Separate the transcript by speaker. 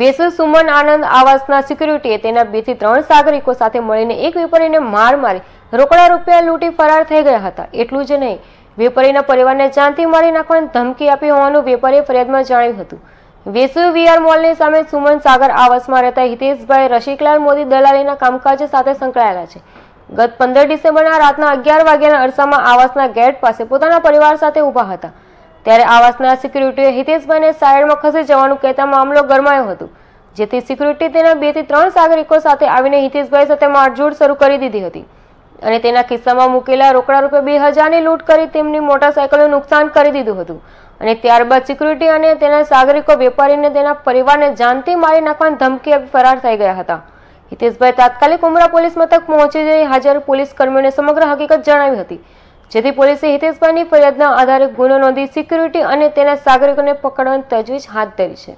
Speaker 1: વેસુ સુમન આનંદ આવાસના સિક્યુરિટીએ તેના બે થી ત્રણ સાગરિકો સાથે મળીને એક વેપારીને માર મારી રોકડા રૂપિયા લૂંટી ફરાર થઈ ગયા હતા એટલું જ નહીં વેપારીના પરિવારને જાનથી મારી નાખવાની ધમકી આપી હોવાનું વેપારીએ ફરિયાદમાં જણાવ્યું હતું વેસુ વીઆર મોલની સામે સુમન સાગર આવાસમાં રહેતા હિતેશભાઈ રશિકલાલ મોદી દલાલીના કામકાજ સાથે સંકળાયેલા છે ગત પંદર ડિસેમ્બરના રાતના અગિયાર વાગ્યાના અરસામાં આવાસના ગેટ પાસે પોતાના પરિવાર સાથે ઊભા હતા ત્યારે આવાસના સિક્યુરિટીએ હિતેશભાઈને સાયડમાં ખસી જવાનું કહેતા મામલો ગરમાયો હતો જેથી સિક્યુરિટી તેના બે થી ત્રણ સાગરિકો સાથે આવીને હિતેશભાઈ સાથે મારઝોડ શરૂ કરી દીધી હતી અને તેના ખિસ્સામાં મૂકેલા રોકડા રૂપે બે હજારની લૂંટ કરી તેમની મોટરસાયકલનું નુકસાન કરી દીધું હતું અને ત્યારબાદ સિક્યુરિટી અને તેના સાગરિકો વેપારીને તેના પરિવારને જાનથી મારી નાખવાની ધમકી આપી ફરાર થઈ ગયા હતા હિતેશભાઈ તાત્કાલિક ઉમરા પોલીસ મથક પહોંચી જઈ હાજર પોલીસ કર્મીઓને સમગ્ર હકીકત જણાવી હતી જેથી પોલીસે હિતેશભાઈની ફરિયાદના આધારે ગુનો નોંધી સિક્યુરિટી અને તેના સાગરિકોને પકડવાની તજવીજ હાથ ધરી છે